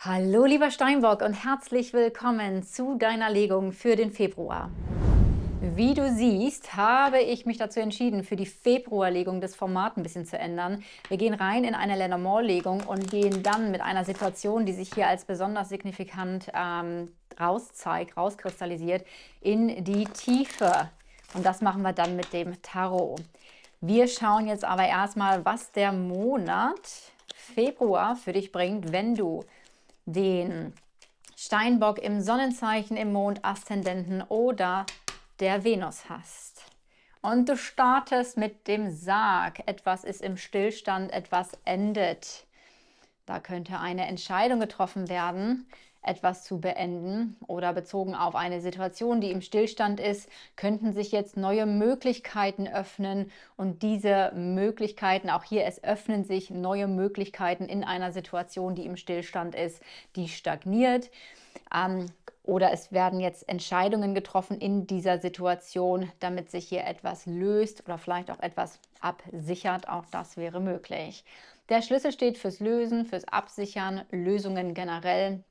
Hallo lieber Steinbock und herzlich willkommen zu deiner Legung für den Februar. Wie du siehst, habe ich mich dazu entschieden, für die Februarlegung das Format ein bisschen zu ändern. Wir gehen rein in eine Lenormand-Legung und gehen dann mit einer Situation, die sich hier als besonders signifikant ähm, rauszeigt, rauskristallisiert, in die Tiefe. Und das machen wir dann mit dem Tarot. Wir schauen jetzt aber erstmal, was der Monat Februar für dich bringt, wenn du den Steinbock im Sonnenzeichen, im Mond, Aszendenten oder der Venus hast. Und du startest mit dem Sarg. Etwas ist im Stillstand, etwas endet. Da könnte eine Entscheidung getroffen werden etwas zu beenden oder bezogen auf eine Situation, die im Stillstand ist, könnten sich jetzt neue Möglichkeiten öffnen und diese Möglichkeiten, auch hier, es öffnen sich neue Möglichkeiten in einer Situation, die im Stillstand ist, die stagniert. Ähm, oder es werden jetzt Entscheidungen getroffen in dieser Situation, damit sich hier etwas löst oder vielleicht auch etwas absichert. Auch das wäre möglich. Der Schlüssel steht fürs Lösen, fürs Absichern, Lösungen generell,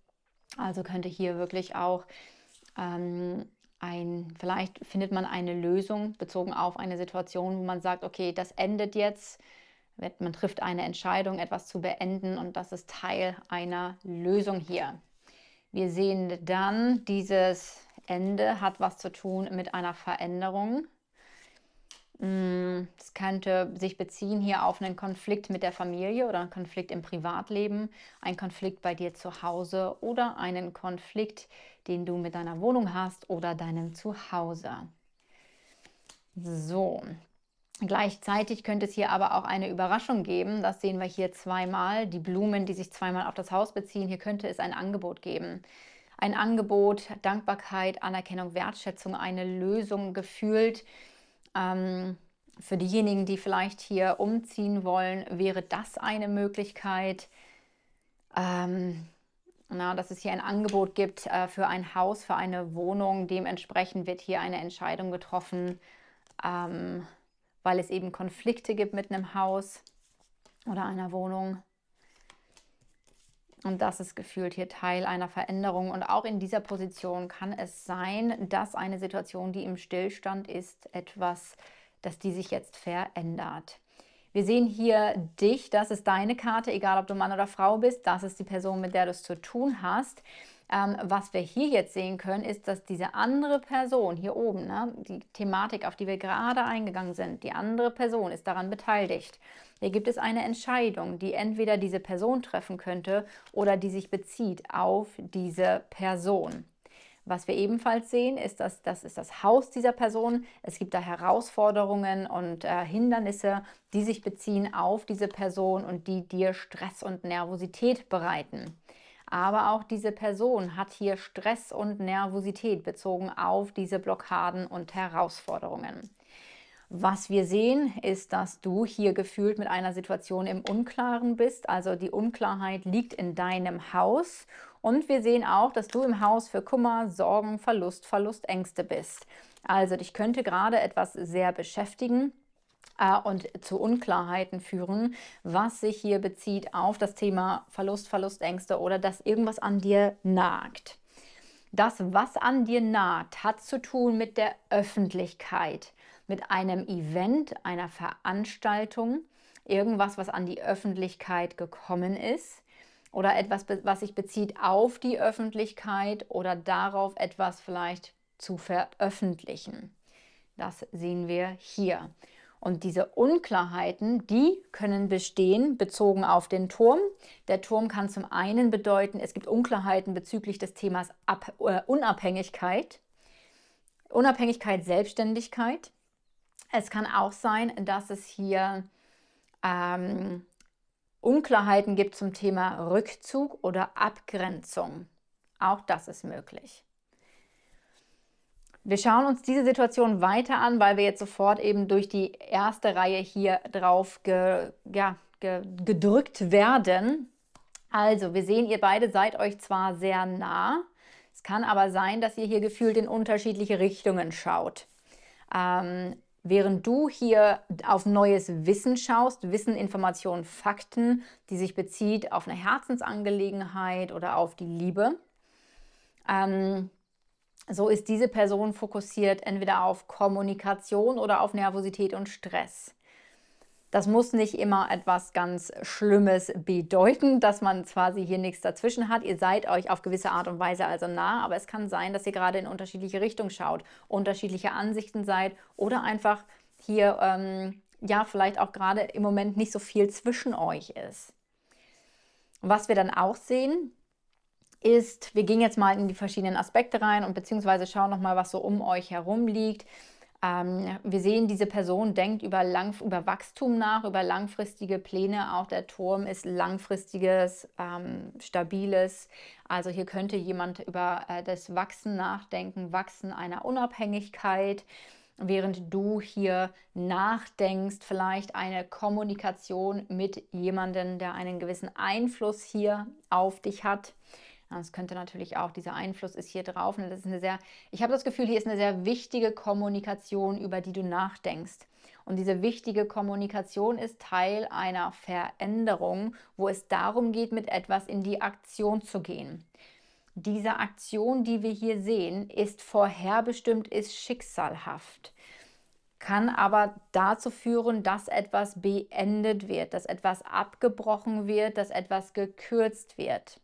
also könnte hier wirklich auch ähm, ein, vielleicht findet man eine Lösung bezogen auf eine Situation, wo man sagt, okay, das endet jetzt. Man trifft eine Entscheidung, etwas zu beenden und das ist Teil einer Lösung hier. Wir sehen dann, dieses Ende hat was zu tun mit einer Veränderung. Mm, es könnte sich beziehen hier auf einen Konflikt mit der Familie oder einen Konflikt im Privatleben, einen Konflikt bei dir zu Hause oder einen Konflikt, den du mit deiner Wohnung hast oder deinem Zuhause. So. Gleichzeitig könnte es hier aber auch eine Überraschung geben. Das sehen wir hier zweimal. Die Blumen, die sich zweimal auf das Haus beziehen. Hier könnte es ein Angebot geben ein Angebot, Dankbarkeit, Anerkennung, Wertschätzung, eine Lösung gefühlt ähm, für diejenigen, die vielleicht hier umziehen wollen, wäre das eine Möglichkeit, ähm, na, dass es hier ein Angebot gibt äh, für ein Haus, für eine Wohnung. Dementsprechend wird hier eine Entscheidung getroffen, ähm, weil es eben Konflikte gibt mit einem Haus oder einer Wohnung. Und das ist gefühlt hier Teil einer Veränderung. Und auch in dieser Position kann es sein, dass eine Situation, die im Stillstand ist, etwas, dass die sich jetzt verändert. Wir sehen hier dich, das ist deine Karte, egal ob du Mann oder Frau bist, das ist die Person, mit der du es zu tun hast. Ähm, was wir hier jetzt sehen können, ist, dass diese andere Person hier oben, ne, die Thematik, auf die wir gerade eingegangen sind, die andere Person ist daran beteiligt. Da gibt es eine Entscheidung, die entweder diese Person treffen könnte oder die sich bezieht auf diese Person. Was wir ebenfalls sehen, ist, dass das ist das Haus dieser Person. Es gibt da Herausforderungen und äh, Hindernisse, die sich beziehen auf diese Person und die dir Stress und Nervosität bereiten. Aber auch diese Person hat hier Stress und Nervosität bezogen auf diese Blockaden und Herausforderungen. Was wir sehen, ist, dass du hier gefühlt mit einer Situation im Unklaren bist. Also die Unklarheit liegt in deinem Haus. Und wir sehen auch, dass du im Haus für Kummer, Sorgen, Verlust, Verlust, Ängste bist. Also dich könnte gerade etwas sehr beschäftigen äh, und zu Unklarheiten führen, was sich hier bezieht auf das Thema Verlust, Verlust, Ängste oder dass irgendwas an dir nagt. Das, was an dir naht, hat zu tun mit der Öffentlichkeit mit einem Event, einer Veranstaltung, irgendwas, was an die Öffentlichkeit gekommen ist oder etwas, was sich bezieht auf die Öffentlichkeit oder darauf, etwas vielleicht zu veröffentlichen. Das sehen wir hier. Und diese Unklarheiten, die können bestehen, bezogen auf den Turm. Der Turm kann zum einen bedeuten, es gibt Unklarheiten bezüglich des Themas Ab äh, Unabhängigkeit, Unabhängigkeit, Selbstständigkeit. Es kann auch sein, dass es hier ähm, Unklarheiten gibt zum Thema Rückzug oder Abgrenzung. Auch das ist möglich. Wir schauen uns diese Situation weiter an, weil wir jetzt sofort eben durch die erste Reihe hier drauf ge, ja, ge, gedrückt werden. Also, wir sehen, ihr beide seid euch zwar sehr nah, es kann aber sein, dass ihr hier gefühlt in unterschiedliche Richtungen schaut. Ähm, Während du hier auf neues Wissen schaust, Wissen, Informationen, Fakten, die sich bezieht auf eine Herzensangelegenheit oder auf die Liebe, ähm, so ist diese Person fokussiert entweder auf Kommunikation oder auf Nervosität und Stress. Das muss nicht immer etwas ganz Schlimmes bedeuten, dass man quasi hier nichts dazwischen hat. Ihr seid euch auf gewisse Art und Weise also nah, aber es kann sein, dass ihr gerade in unterschiedliche Richtungen schaut, unterschiedliche Ansichten seid oder einfach hier ähm, ja vielleicht auch gerade im Moment nicht so viel zwischen euch ist. was wir dann auch sehen, ist, wir gehen jetzt mal in die verschiedenen Aspekte rein und beziehungsweise schauen nochmal, was so um euch herum liegt. Ähm, wir sehen, diese Person denkt über, lang, über Wachstum nach, über langfristige Pläne. Auch der Turm ist langfristiges, ähm, stabiles. Also hier könnte jemand über äh, das Wachsen nachdenken, Wachsen einer Unabhängigkeit. Während du hier nachdenkst, vielleicht eine Kommunikation mit jemandem, der einen gewissen Einfluss hier auf dich hat. Das also könnte natürlich auch, dieser Einfluss ist hier drauf. Und ne? das ist eine sehr, ich habe das Gefühl, hier ist eine sehr wichtige Kommunikation, über die du nachdenkst. Und diese wichtige Kommunikation ist Teil einer Veränderung, wo es darum geht, mit etwas in die Aktion zu gehen. Diese Aktion, die wir hier sehen, ist vorherbestimmt, ist schicksalhaft kann aber dazu führen, dass etwas beendet wird, dass etwas abgebrochen wird, dass etwas gekürzt wird.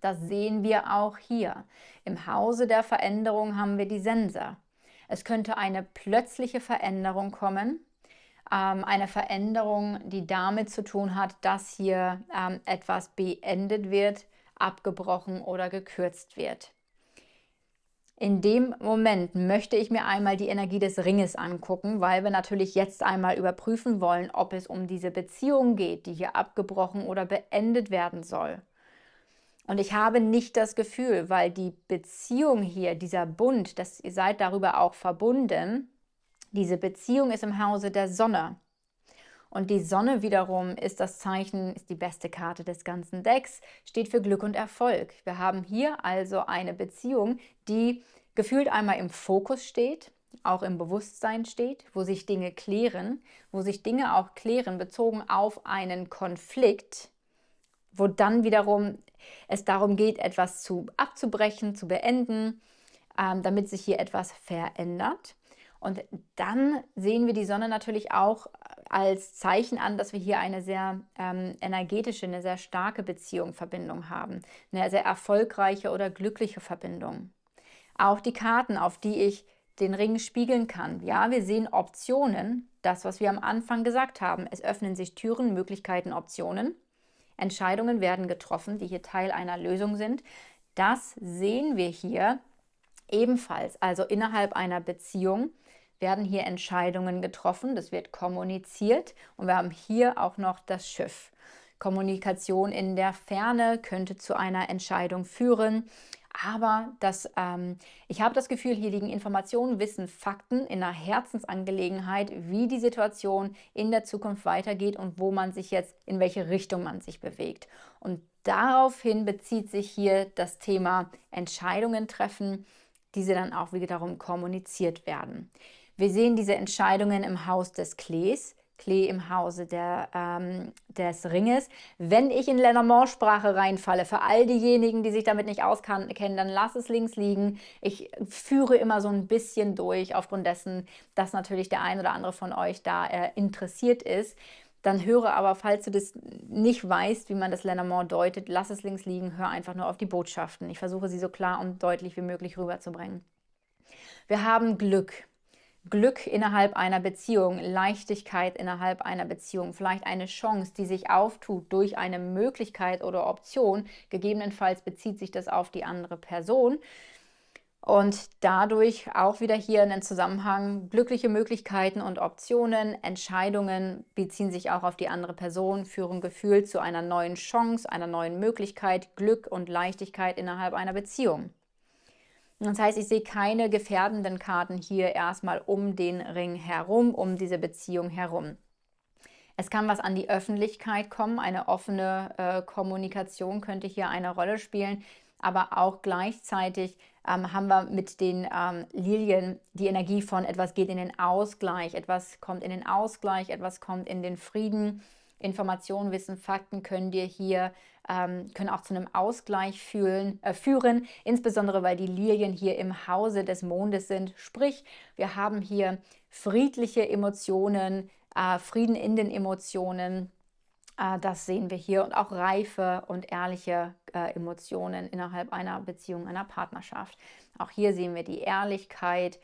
Das sehen wir auch hier. Im Hause der Veränderung haben wir die Sensor. Es könnte eine plötzliche Veränderung kommen, ähm, eine Veränderung, die damit zu tun hat, dass hier ähm, etwas beendet wird, abgebrochen oder gekürzt wird. In dem Moment möchte ich mir einmal die Energie des Ringes angucken, weil wir natürlich jetzt einmal überprüfen wollen, ob es um diese Beziehung geht, die hier abgebrochen oder beendet werden soll. Und ich habe nicht das Gefühl, weil die Beziehung hier, dieser Bund, dass ihr seid darüber auch verbunden, diese Beziehung ist im Hause der Sonne. Und die Sonne wiederum ist das Zeichen, ist die beste Karte des ganzen Decks, steht für Glück und Erfolg. Wir haben hier also eine Beziehung, die gefühlt einmal im Fokus steht, auch im Bewusstsein steht, wo sich Dinge klären, wo sich Dinge auch klären, bezogen auf einen Konflikt, wo dann wiederum es darum geht, etwas zu, abzubrechen, zu beenden, ähm, damit sich hier etwas verändert. Und dann sehen wir die Sonne natürlich auch äh, als Zeichen an, dass wir hier eine sehr ähm, energetische, eine sehr starke Beziehung, Verbindung haben, eine sehr erfolgreiche oder glückliche Verbindung. Auch die Karten, auf die ich den Ring spiegeln kann. Ja, wir sehen Optionen, das, was wir am Anfang gesagt haben. Es öffnen sich Türen, Möglichkeiten, Optionen. Entscheidungen werden getroffen, die hier Teil einer Lösung sind. Das sehen wir hier ebenfalls. Also innerhalb einer Beziehung werden hier Entscheidungen getroffen, das wird kommuniziert und wir haben hier auch noch das Schiff. Kommunikation in der Ferne könnte zu einer Entscheidung führen aber das, ähm, ich habe das Gefühl, hier liegen Informationen, Wissen, Fakten in einer Herzensangelegenheit, wie die Situation in der Zukunft weitergeht und wo man sich jetzt, in welche Richtung man sich bewegt. Und daraufhin bezieht sich hier das Thema Entscheidungen treffen, diese dann auch wiederum kommuniziert werden. Wir sehen diese Entscheidungen im Haus des Klees. Klee im Hause der, ähm, des Ringes. Wenn ich in Lenormand-Sprache reinfalle, für all diejenigen, die sich damit nicht auskennen, dann lass es links liegen. Ich führe immer so ein bisschen durch, aufgrund dessen, dass natürlich der ein oder andere von euch da äh, interessiert ist. Dann höre aber, falls du das nicht weißt, wie man das Lenormand deutet, lass es links liegen, hör einfach nur auf die Botschaften. Ich versuche sie so klar und deutlich wie möglich rüberzubringen. Wir haben Glück. Glück innerhalb einer Beziehung, Leichtigkeit innerhalb einer Beziehung, vielleicht eine Chance, die sich auftut durch eine Möglichkeit oder Option. Gegebenenfalls bezieht sich das auf die andere Person. Und dadurch auch wieder hier in den Zusammenhang. Glückliche Möglichkeiten und Optionen, Entscheidungen beziehen sich auch auf die andere Person, führen gefühlt zu einer neuen Chance, einer neuen Möglichkeit, Glück und Leichtigkeit innerhalb einer Beziehung. Das heißt, ich sehe keine gefährdenden Karten hier erstmal um den Ring herum, um diese Beziehung herum. Es kann was an die Öffentlichkeit kommen, eine offene äh, Kommunikation könnte hier eine Rolle spielen, aber auch gleichzeitig ähm, haben wir mit den ähm, Lilien die Energie von etwas geht in den Ausgleich, etwas kommt in den Ausgleich, etwas kommt in den Frieden. Informationen, Wissen, Fakten können dir hier ähm, können auch zu einem Ausgleich fühlen, äh, führen, insbesondere weil die Lilien hier im Hause des Mondes sind. Sprich, wir haben hier friedliche Emotionen, äh, Frieden in den Emotionen. Äh, das sehen wir hier und auch reife und ehrliche äh, Emotionen innerhalb einer Beziehung, einer Partnerschaft. Auch hier sehen wir die Ehrlichkeit,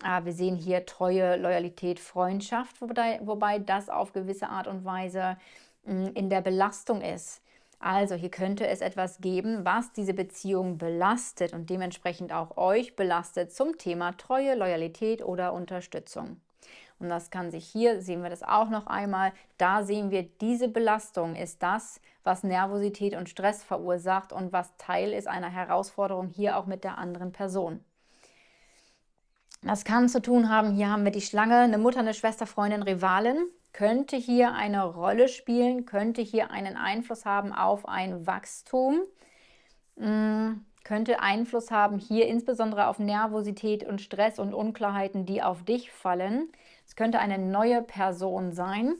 Ah, wir sehen hier Treue, Loyalität, Freundschaft, wobei, wobei das auf gewisse Art und Weise mm, in der Belastung ist. Also hier könnte es etwas geben, was diese Beziehung belastet und dementsprechend auch euch belastet zum Thema Treue, Loyalität oder Unterstützung. Und das kann sich hier, sehen wir das auch noch einmal, da sehen wir, diese Belastung ist das, was Nervosität und Stress verursacht und was Teil ist einer Herausforderung hier auch mit der anderen Person. Das kann zu tun haben, hier haben wir die Schlange, eine Mutter, eine Schwester, Freundin, Rivalin. Könnte hier eine Rolle spielen, könnte hier einen Einfluss haben auf ein Wachstum. Hm, könnte Einfluss haben hier insbesondere auf Nervosität und Stress und Unklarheiten, die auf dich fallen. Es könnte eine neue Person sein.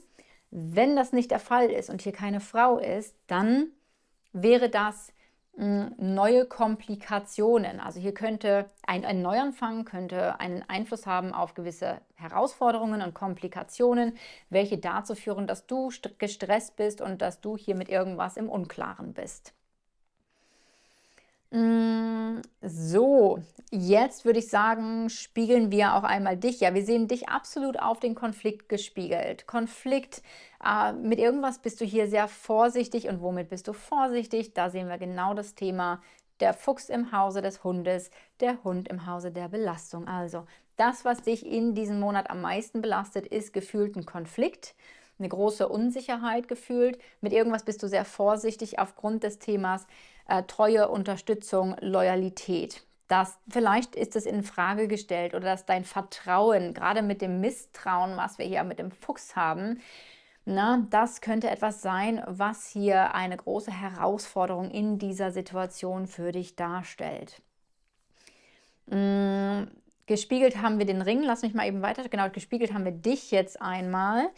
Wenn das nicht der Fall ist und hier keine Frau ist, dann wäre das Mm, neue Komplikationen. Also hier könnte ein, ein Neuanfang könnte einen Einfluss haben auf gewisse Herausforderungen und Komplikationen, welche dazu führen, dass du gestresst bist und dass du hier mit irgendwas im Unklaren bist. Mm, so, jetzt würde ich sagen, spiegeln wir auch einmal dich. Ja, wir sehen dich absolut auf den Konflikt gespiegelt. Konflikt, äh, mit irgendwas bist du hier sehr vorsichtig und womit bist du vorsichtig? Da sehen wir genau das Thema. Der Fuchs im Hause des Hundes, der Hund im Hause der Belastung. Also, das, was dich in diesem Monat am meisten belastet, ist gefühlten Konflikt eine große Unsicherheit gefühlt. Mit irgendwas bist du sehr vorsichtig aufgrund des Themas äh, Treue, Unterstützung, Loyalität. Das, vielleicht ist es in Frage gestellt oder dass dein Vertrauen, gerade mit dem Misstrauen, was wir hier mit dem Fuchs haben, na, das könnte etwas sein, was hier eine große Herausforderung in dieser Situation für dich darstellt. Mm, gespiegelt haben wir den Ring, lass mich mal eben weiter, genau, gespiegelt haben wir dich jetzt einmal.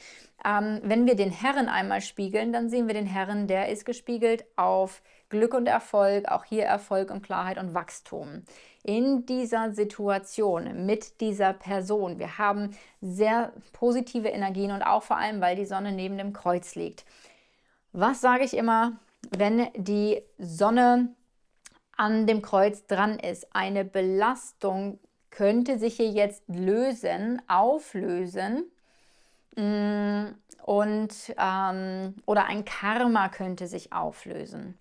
Ähm, wenn wir den Herren einmal spiegeln, dann sehen wir den Herren, der ist gespiegelt auf Glück und Erfolg, auch hier Erfolg und Klarheit und Wachstum. In dieser Situation mit dieser Person, wir haben sehr positive Energien und auch vor allem, weil die Sonne neben dem Kreuz liegt. Was sage ich immer, wenn die Sonne an dem Kreuz dran ist? Eine Belastung könnte sich hier jetzt lösen, auflösen. Mm, und, ähm, oder ein Karma könnte sich auflösen.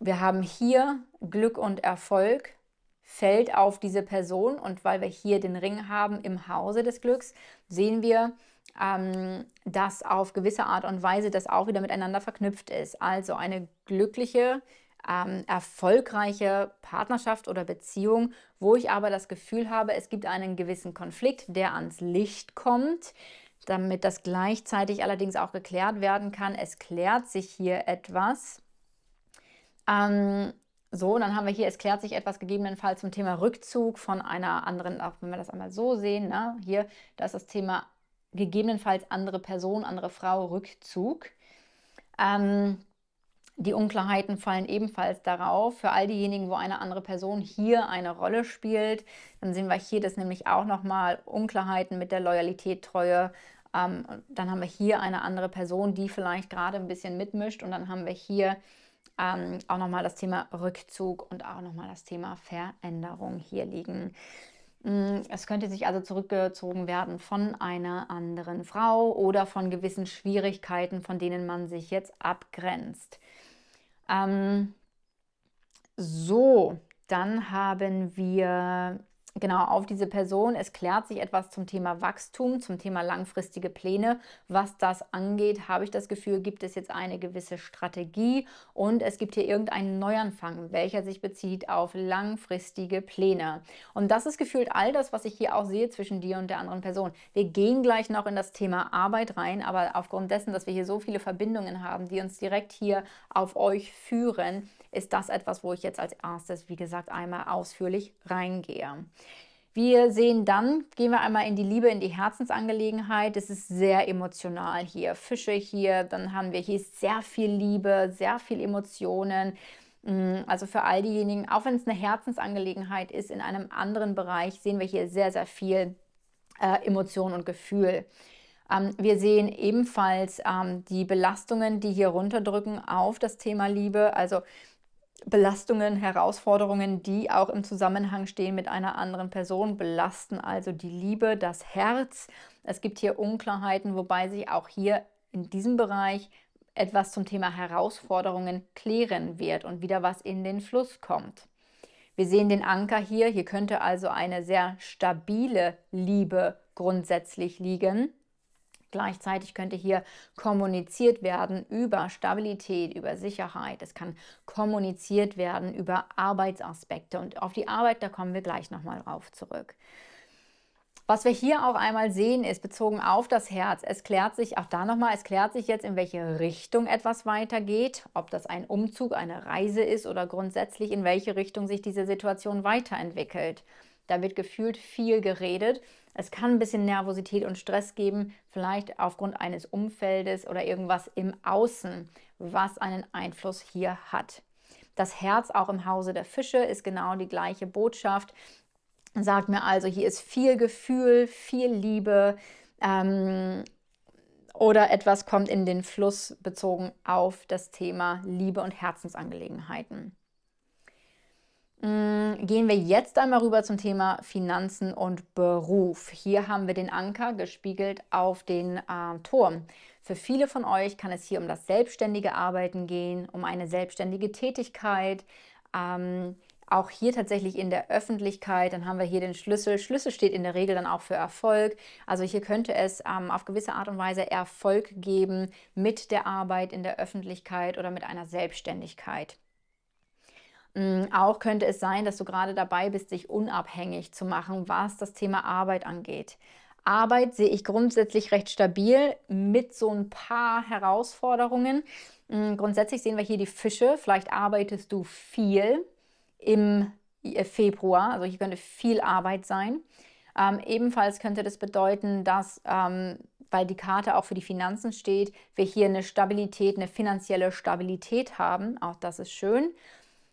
Wir haben hier Glück und Erfolg fällt auf diese Person und weil wir hier den Ring haben im Hause des Glücks, sehen wir, ähm, dass auf gewisse Art und Weise das auch wieder miteinander verknüpft ist. Also eine glückliche ähm, erfolgreiche Partnerschaft oder Beziehung, wo ich aber das Gefühl habe, es gibt einen gewissen Konflikt, der ans Licht kommt, damit das gleichzeitig allerdings auch geklärt werden kann. Es klärt sich hier etwas. Ähm, so, dann haben wir hier, es klärt sich etwas gegebenenfalls zum Thema Rückzug von einer anderen, auch wenn wir das einmal so sehen, na, ne, hier, da ist das Thema gegebenenfalls andere Person, andere Frau, Rückzug. Ähm, die Unklarheiten fallen ebenfalls darauf. Für all diejenigen, wo eine andere Person hier eine Rolle spielt, dann sehen wir hier das nämlich auch nochmal Unklarheiten mit der Loyalität, Treue. Ähm, dann haben wir hier eine andere Person, die vielleicht gerade ein bisschen mitmischt. Und dann haben wir hier ähm, auch nochmal das Thema Rückzug und auch nochmal das Thema Veränderung hier liegen. Mm, es könnte sich also zurückgezogen werden von einer anderen Frau oder von gewissen Schwierigkeiten, von denen man sich jetzt abgrenzt. Ähm, so, dann haben wir genau auf diese Person. Es klärt sich etwas zum Thema Wachstum, zum Thema langfristige Pläne. Was das angeht, habe ich das Gefühl, gibt es jetzt eine gewisse Strategie und es gibt hier irgendeinen Neuanfang, welcher sich bezieht auf langfristige Pläne. Und das ist gefühlt all das, was ich hier auch sehe zwischen dir und der anderen Person. Wir gehen gleich noch in das Thema Arbeit rein, aber aufgrund dessen, dass wir hier so viele Verbindungen haben, die uns direkt hier auf euch führen, ist das etwas, wo ich jetzt als erstes, wie gesagt, einmal ausführlich reingehe. Wir sehen dann, gehen wir einmal in die Liebe, in die Herzensangelegenheit. Es ist sehr emotional hier. Fische hier, dann haben wir hier sehr viel Liebe, sehr viel Emotionen. Mm, also für all diejenigen, auch wenn es eine Herzensangelegenheit ist, in einem anderen Bereich sehen wir hier sehr, sehr viel äh, Emotion und Gefühl. Ähm, wir sehen ebenfalls ähm, die Belastungen, die hier runterdrücken auf das Thema Liebe. Also Belastungen, Herausforderungen, die auch im Zusammenhang stehen mit einer anderen Person, belasten also die Liebe, das Herz. Es gibt hier Unklarheiten, wobei sich auch hier in diesem Bereich etwas zum Thema Herausforderungen klären wird und wieder was in den Fluss kommt. Wir sehen den Anker hier. Hier könnte also eine sehr stabile Liebe grundsätzlich liegen. Gleichzeitig könnte hier kommuniziert werden über Stabilität, über Sicherheit. Es kann kommuniziert werden über Arbeitsaspekte. Und auf die Arbeit, da kommen wir gleich nochmal drauf zurück. Was wir hier auch einmal sehen, ist bezogen auf das Herz. Es klärt sich, auch da nochmal, es klärt sich jetzt, in welche Richtung etwas weitergeht, ob das ein Umzug, eine Reise ist oder grundsätzlich, in welche Richtung sich diese Situation weiterentwickelt. Da wird gefühlt viel geredet. Es kann ein bisschen Nervosität und Stress geben, vielleicht aufgrund eines Umfeldes oder irgendwas im Außen, was einen Einfluss hier hat. Das Herz auch im Hause der Fische ist genau die gleiche Botschaft. Sagt mir also, hier ist viel Gefühl, viel Liebe ähm, oder etwas kommt in den Fluss bezogen auf das Thema Liebe und Herzensangelegenheiten. Mm, gehen wir jetzt einmal rüber zum Thema Finanzen und Beruf. Hier haben wir den Anker gespiegelt auf den äh, Turm. Für viele von euch kann es hier um das selbstständige Arbeiten gehen, um eine selbstständige Tätigkeit, ähm, auch hier tatsächlich in der Öffentlichkeit. Dann haben wir hier den Schlüssel. Schlüssel steht in der Regel dann auch für Erfolg. Also hier könnte es ähm, auf gewisse Art und Weise Erfolg geben mit der Arbeit in der Öffentlichkeit oder mit einer Selbstständigkeit. Hm, auch könnte es sein, dass du gerade dabei bist, dich unabhängig zu machen, was das Thema Arbeit angeht. Arbeit sehe ich grundsätzlich recht stabil mit so ein paar Herausforderungen. Hm, grundsätzlich sehen wir hier die Fische. Vielleicht arbeitest du viel im äh, Februar, also hier könnte viel Arbeit sein. Ähm, ebenfalls könnte das bedeuten, dass, ähm, weil die Karte auch für die Finanzen steht, wir hier eine Stabilität, eine finanzielle Stabilität haben. Auch das ist schön.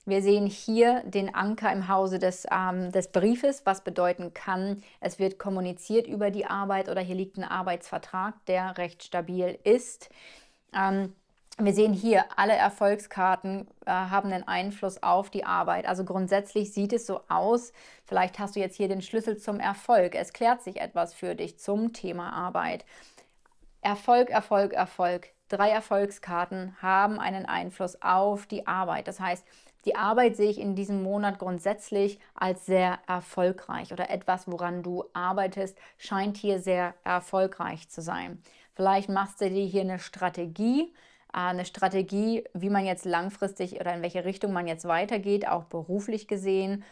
Wir sehen hier den Anker im Hause des, ähm, des Briefes, was bedeuten kann, es wird kommuniziert über die Arbeit oder hier liegt ein Arbeitsvertrag, der recht stabil ist. Ähm, wir sehen hier, alle Erfolgskarten äh, haben einen Einfluss auf die Arbeit. Also grundsätzlich sieht es so aus, vielleicht hast du jetzt hier den Schlüssel zum Erfolg. Es klärt sich etwas für dich zum Thema Arbeit. Erfolg, Erfolg, Erfolg. Drei Erfolgskarten haben einen Einfluss auf die Arbeit. Das heißt, die Arbeit sehe ich in diesem Monat grundsätzlich als sehr erfolgreich oder etwas, woran du arbeitest, scheint hier sehr erfolgreich zu sein. Vielleicht machst du dir hier eine Strategie, äh, eine Strategie, wie man jetzt langfristig oder in welche Richtung man jetzt weitergeht, auch beruflich gesehen.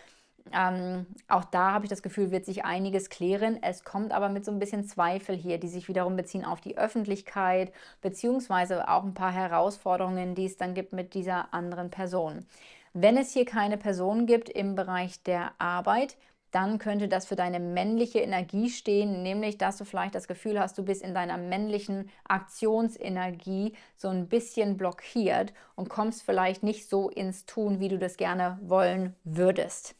Ähm, auch da habe ich das Gefühl, wird sich einiges klären. Es kommt aber mit so ein bisschen Zweifel hier, die sich wiederum beziehen auf die Öffentlichkeit, beziehungsweise auch ein paar Herausforderungen, die es dann gibt mit dieser anderen Person. Wenn es hier keine Person gibt im Bereich der Arbeit, dann könnte das für deine männliche Energie stehen, nämlich dass du vielleicht das Gefühl hast, du bist in deiner männlichen Aktionsenergie so ein bisschen blockiert und kommst vielleicht nicht so ins Tun, wie du das gerne wollen würdest.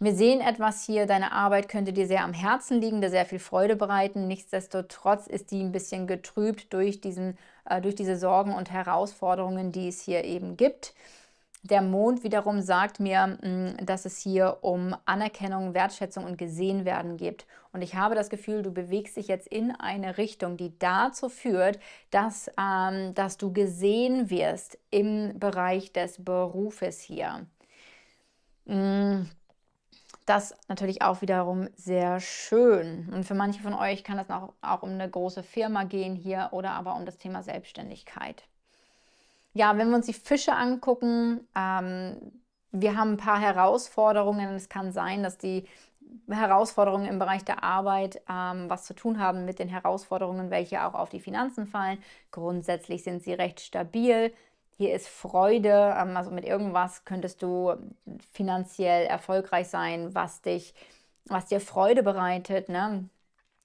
Wir sehen etwas hier, deine Arbeit könnte dir sehr am Herzen liegen, dir sehr viel Freude bereiten. Nichtsdestotrotz ist die ein bisschen getrübt durch, diesen, äh, durch diese Sorgen und Herausforderungen, die es hier eben gibt. Der Mond wiederum sagt mir, mm, dass es hier um Anerkennung, Wertschätzung und Gesehenwerden geht. Und ich habe das Gefühl, du bewegst dich jetzt in eine Richtung, die dazu führt, dass, ähm, dass du gesehen wirst im Bereich des Berufes hier. Mm, das natürlich auch wiederum sehr schön. Und für manche von euch kann das auch, auch um eine große Firma gehen hier oder aber um das Thema Selbstständigkeit ja, wenn wir uns die Fische angucken, ähm, wir haben ein paar Herausforderungen. Es kann sein, dass die Herausforderungen im Bereich der Arbeit ähm, was zu tun haben mit den Herausforderungen, welche auch auf die Finanzen fallen. Grundsätzlich sind sie recht stabil. Hier ist Freude, ähm, also mit irgendwas könntest du finanziell erfolgreich sein, was dich, was dir Freude bereitet. Ne?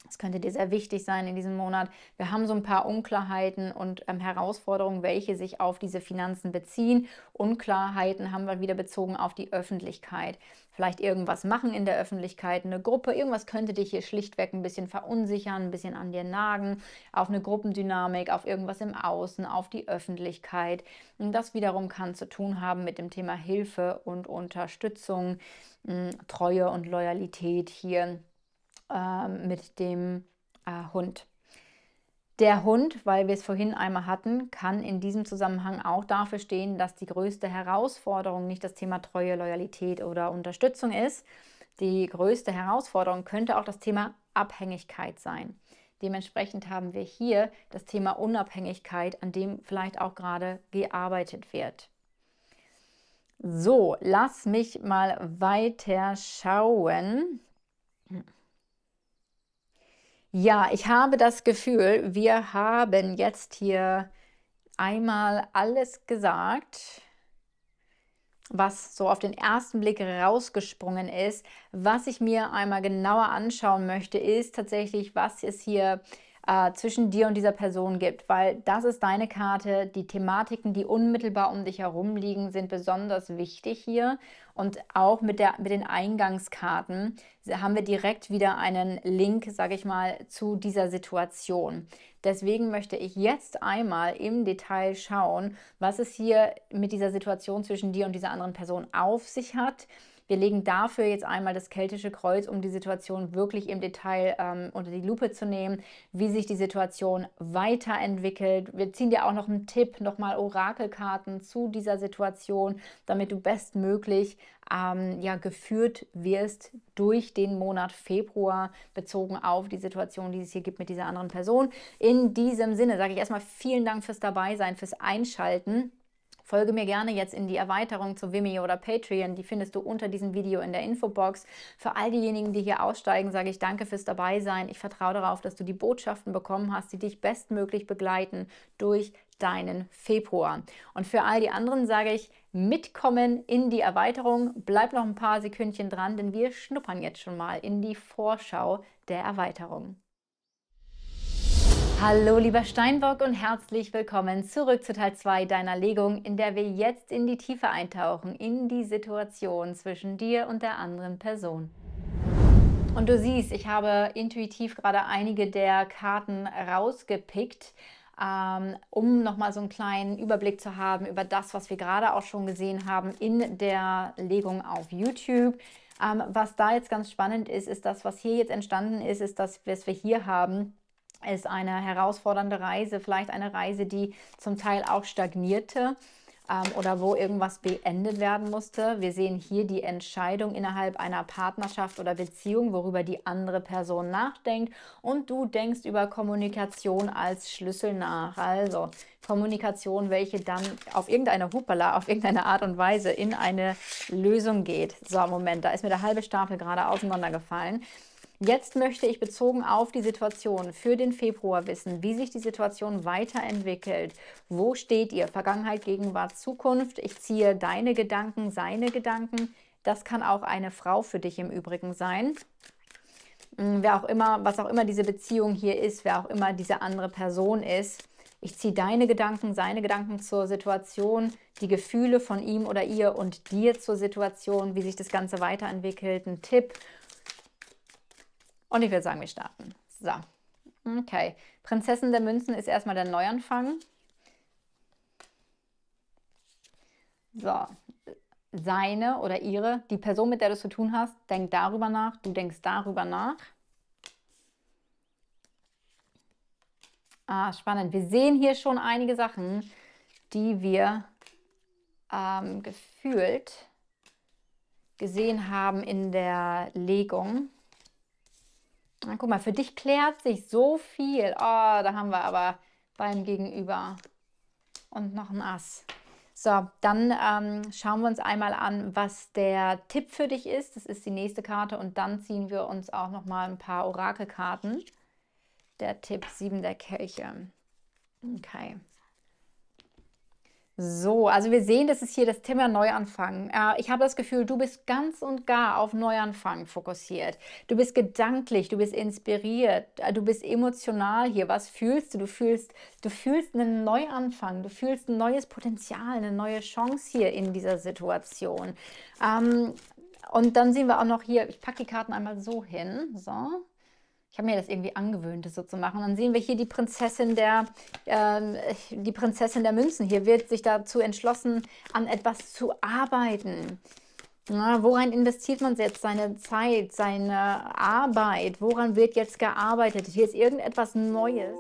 Es könnte dir sehr wichtig sein in diesem Monat. Wir haben so ein paar Unklarheiten und ähm, Herausforderungen, welche sich auf diese Finanzen beziehen. Unklarheiten haben wir wieder bezogen auf die Öffentlichkeit. Vielleicht irgendwas machen in der Öffentlichkeit, eine Gruppe, irgendwas könnte dich hier schlichtweg ein bisschen verunsichern, ein bisschen an dir nagen, auf eine Gruppendynamik, auf irgendwas im Außen, auf die Öffentlichkeit. Und das wiederum kann zu tun haben mit dem Thema Hilfe und Unterstützung, hm, Treue und Loyalität hier ähm, mit dem äh, Hund. Der Hund, weil wir es vorhin einmal hatten, kann in diesem Zusammenhang auch dafür stehen, dass die größte Herausforderung nicht das Thema Treue, Loyalität oder Unterstützung ist. Die größte Herausforderung könnte auch das Thema Abhängigkeit sein. Dementsprechend haben wir hier das Thema Unabhängigkeit, an dem vielleicht auch gerade gearbeitet wird. So, lass mich mal weiter schauen. Ja, ich habe das Gefühl, wir haben jetzt hier einmal alles gesagt, was so auf den ersten Blick rausgesprungen ist. Was ich mir einmal genauer anschauen möchte, ist tatsächlich, was ist hier äh, zwischen dir und dieser Person gibt, weil das ist deine Karte. Die Thematiken, die unmittelbar um dich herum liegen, sind besonders wichtig hier. Und auch mit, der, mit den Eingangskarten haben wir direkt wieder einen Link, sage ich mal, zu dieser Situation. Deswegen möchte ich jetzt einmal im Detail schauen, was es hier mit dieser Situation zwischen dir und dieser anderen Person auf sich hat wir legen dafür jetzt einmal das keltische Kreuz, um die Situation wirklich im Detail ähm, unter die Lupe zu nehmen, wie sich die Situation weiterentwickelt. Wir ziehen dir auch noch einen Tipp, nochmal Orakelkarten zu dieser Situation, damit du bestmöglich ähm, ja, geführt wirst durch den Monat Februar, bezogen auf die Situation, die es hier gibt mit dieser anderen Person. In diesem Sinne sage ich erstmal vielen Dank fürs Dabeisein, fürs Einschalten. Folge mir gerne jetzt in die Erweiterung zu Vimeo oder Patreon. Die findest du unter diesem Video in der Infobox. Für all diejenigen, die hier aussteigen, sage ich danke fürs Dabeisein. Ich vertraue darauf, dass du die Botschaften bekommen hast, die dich bestmöglich begleiten durch deinen Februar. Und für all die anderen sage ich, mitkommen in die Erweiterung. Bleib noch ein paar Sekündchen dran, denn wir schnuppern jetzt schon mal in die Vorschau der Erweiterung. Hallo lieber Steinbock und herzlich willkommen zurück zu Teil 2 deiner Legung, in der wir jetzt in die Tiefe eintauchen, in die Situation zwischen dir und der anderen Person. Und du siehst, ich habe intuitiv gerade einige der Karten rausgepickt, ähm, um nochmal so einen kleinen Überblick zu haben über das, was wir gerade auch schon gesehen haben in der Legung auf YouTube. Ähm, was da jetzt ganz spannend ist, ist das, was hier jetzt entstanden ist, ist das, was wir hier haben, ist eine herausfordernde Reise, vielleicht eine Reise, die zum Teil auch stagnierte ähm, oder wo irgendwas beendet werden musste. Wir sehen hier die Entscheidung innerhalb einer Partnerschaft oder Beziehung, worüber die andere Person nachdenkt und du denkst über Kommunikation als Schlüssel nach. Also Kommunikation, welche dann auf irgendeine Hupala, auf irgendeine Art und Weise in eine Lösung geht. So, Moment, da ist mir der halbe Stapel gerade auseinandergefallen. Jetzt möchte ich bezogen auf die Situation für den Februar wissen, wie sich die Situation weiterentwickelt. Wo steht ihr? Vergangenheit, Gegenwart, Zukunft. Ich ziehe deine Gedanken, seine Gedanken. Das kann auch eine Frau für dich im Übrigen sein. Hm, wer auch immer, was auch immer diese Beziehung hier ist, wer auch immer diese andere Person ist. Ich ziehe deine Gedanken, seine Gedanken zur Situation, die Gefühle von ihm oder ihr und dir zur Situation, wie sich das Ganze weiterentwickelt, ein Tipp und ich würde sagen, wir starten. So. Okay. Prinzessin der Münzen ist erstmal der Neuanfang. So. Seine oder ihre, die Person, mit der du es zu tun hast, denkt darüber nach, du denkst darüber nach. Ah, spannend. Wir sehen hier schon einige Sachen, die wir ähm, gefühlt gesehen haben in der Legung. Na, guck mal, für dich klärt sich so viel. Oh, da haben wir aber beim Gegenüber. Und noch ein Ass. So, dann ähm, schauen wir uns einmal an, was der Tipp für dich ist. Das ist die nächste Karte. Und dann ziehen wir uns auch noch mal ein paar Orakelkarten. Der Tipp 7 der Kelche. Okay. So, also wir sehen, das ist hier das Thema Neuanfang. Äh, ich habe das Gefühl, du bist ganz und gar auf Neuanfang fokussiert. Du bist gedanklich, du bist inspiriert, äh, du bist emotional hier. Was fühlst du? Du fühlst, du fühlst einen Neuanfang, du fühlst ein neues Potenzial, eine neue Chance hier in dieser Situation. Ähm, und dann sehen wir auch noch hier, ich packe die Karten einmal so hin, so, ich habe mir das irgendwie angewöhnt, das so zu machen. Dann sehen wir hier die Prinzessin der, ähm, die Prinzessin der Münzen. Hier wird sich dazu entschlossen, an etwas zu arbeiten. Na, woran investiert man jetzt seine Zeit, seine Arbeit? Woran wird jetzt gearbeitet? Hier ist irgendetwas Neues.